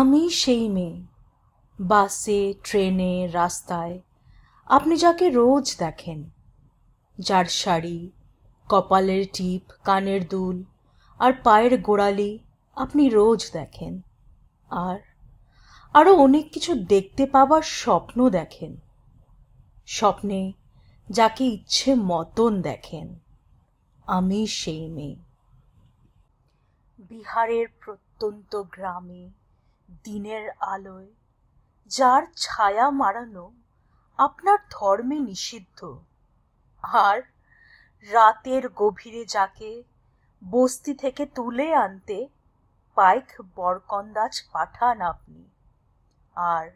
আমি সেই মেয়ে বাসে ট্রেনে রাস্তায় আপনি যাকে রোজ দেখেন যার শাড়ি কপালের টিপ কানের দুল আর পায়ের গোড়ালি আপনি রোজ দেখেন আর আরও অনেক কিছু দেখতে পাবার স্বপ্ন দেখেন স্বপ্নে যাকে ইচ্ছে মতন দেখেন আমি সেই মেয়ে বিহারের প্রত্যন্ত গ্রামে দিনের আলোয় যার ছায়া মারানো আপনার ধর্মে নিষিদ্ধ আর রাতের গভীরে যাকে বস্তি থেকে তুলে আনতে পাইক বরকন্দাজ পাঠান আপনি আর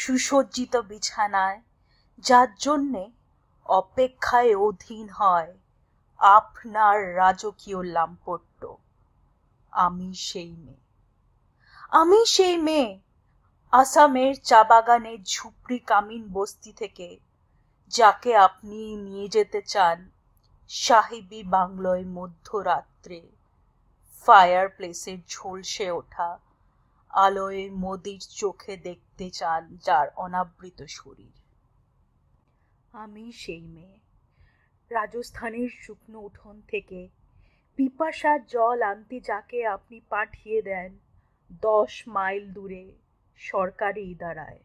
সুসজ্জিত বিছানায় যার জন্যে অপেক্ষায় অধীন হয় আপনার রাজকীয় লাম্পট্য আমি সেই মেয়ে আমি সেই মেয়ে আসামের চা বাগানে ঝুপড়ি কামিন বস্তি থেকে যাকে আপনি নিয়ে যেতে চান সাহেবি বাংলোয় মধ্যরাত্রে ফায়ার প্লেসের ঝলসে ওঠা আলোয় মোদির চোখে দেখতে চান যার অনাবৃত শরীর আমি সেই মেয়ে রাজস্থানের শুকনো উঠোন থেকে পিপাসার জল আনতে যাকে আপনি পাঠিয়ে দেন দশ মাইল দূরে সরকারি দাঁড়ায়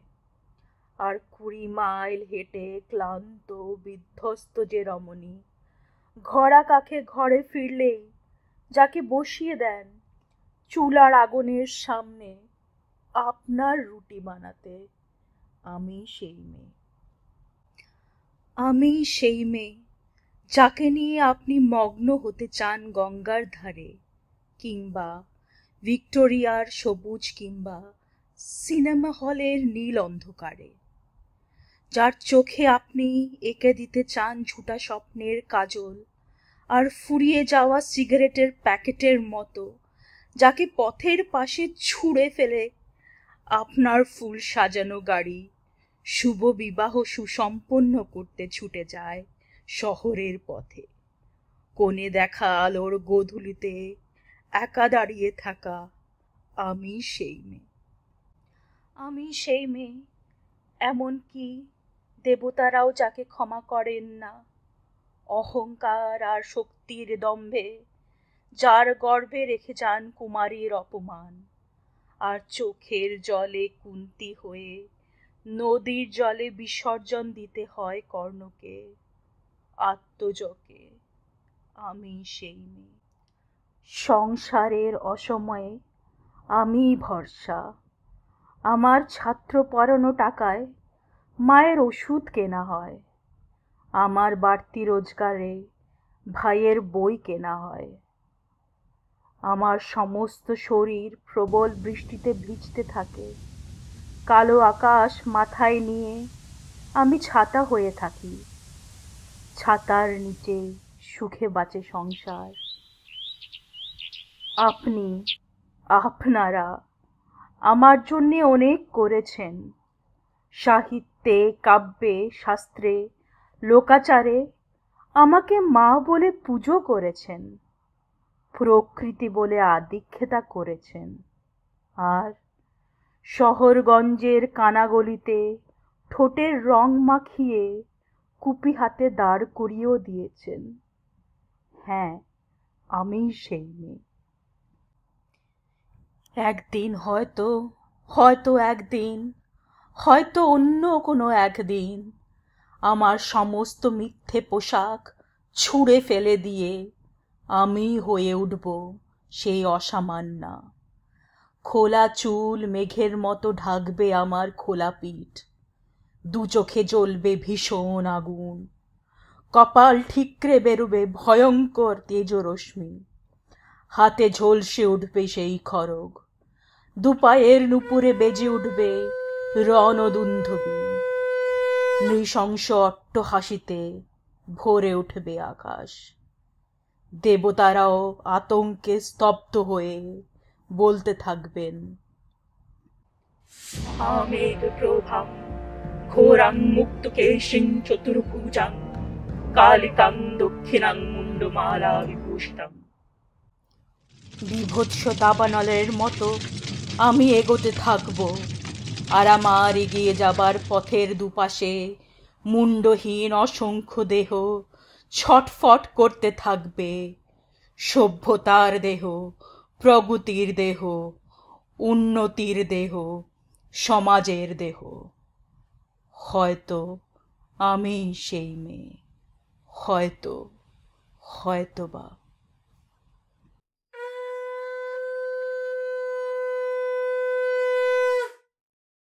আর কুড়ি মাইল হেঁটে ক্লান্ত বিধ্বস্ত যে রমণী ঘরা কাকে ঘরে ফিরলেই যাকে বসিয়ে দেন চুলার আগুনের সামনে আপনার রুটি বানাতে আমি সেই মেয়ে আমি সেই মেয়ে যাকে নিয়ে আপনি মগ্ন হতে চান গঙ্গার ধারে কিংবা ভিক্টোরিয়ার সবুজ কিংবা সিনেমা হলের নীল অন্ধকারে যার চোখে আপনি এঁকে দিতে চান ঝুটা স্বপ্নের কাজল আর ফুরিয়ে যাওয়া সিগারেটের প্যাকেটের মতো যাকে পথের পাশে ছুঁড়ে ফেলে আপনার ফুল সাজানো গাড়ি শুভ বিবাহ সুসম্পন্ন করতে ছুটে যায় শহরের পথে কোণে দেখা আলোর গোধূলিতে একা দাঁড়িয়ে থাকা আমি সেই মেয়ে আমি সেই মেয়ে এমন কি দেবতারাও যাকে ক্ষমা করেন না অহংকার আর শক্তির দম্ভে যার গর্বে রেখে যান কুমারীর অপমান আর চোখের জলে কুন্তি হয়ে নদীর জলে বিসর্জন দিতে হয় কর্ণকে আত্মজকে আমি সেই মেয়ে সংসারের অসময়ে আমি ভরসা আমার ছাত্র পড়ানো টাকায় মায়ের ওষুধ কেনা হয় আমার বাড়তি রোজগারে ভাইয়ের বই কেনা হয় আমার সমস্ত শরীর প্রবল বৃষ্টিতে ভিজতে থাকে কালো আকাশ মাথায় নিয়ে আমি ছাতা হয়ে থাকি ছাতার নিচে সুখে বাঁচে সংসার আপনি আপনারা আমার জন্যে অনেক করেছেন সাহিত্যে কাব্যে শাস্ত্রে লোকাচারে আমাকে মা বলে পুজো করেছেন প্রকৃতি বলে আদিক্ষেতা করেছেন আর শহরগঞ্জের কানাগলিতে ঠোঁটের রং মাখিয়ে কুপি হাতে দাঁড় করিয়েও দিয়েছেন হ্যাঁ আমি সেই মেয়ে একদিন হয়তো হয়তো একদিন হয়তো অন্য কোনো একদিন আমার সমস্ত মিথ্যে পোশাক ছুঁড়ে ফেলে দিয়ে আমি হয়ে উঠব সেই অসামান্যা খোলা চুল মেঘের মতো ঢাকবে আমার খোলা পিঠ দু চোখে জ্বলবে ভীষণ আগুন কপাল ঠিকরে বেরোবে ভয়ঙ্কর তেজরশ্মি হাতে ঝলসে উঠবে সেই খড়গ দুপায়ের নুপুরে বেজে উঠবে রণদুন্ধবী নৃশংস অট্টহাসিতে ভরে উঠবে আকাশ দেবতারাও আতঙ্কে স্তব্ধ হয়ে বলতে থাকবেন আমেঘ প্রভাম ঘোরাং মুক্তকেশিং চতুর্ভুজাং কালিকাং দক্ষিণাং মুন্ডমালা বিভূষিতাং বিভৎস তাপানলের মতো আমি এগোতে থাকব আর আমার এগিয়ে যাবার পথের দুপাশে মুণ্ডহীন অসংখ্য দেহ ছটফট করতে থাকবে সভ্যতার দেহ প্রগতির দেহ উন্নতির দেহ সমাজের দেহ হয়তো আমি সেই মেয়ে হয়তো হয়তো বা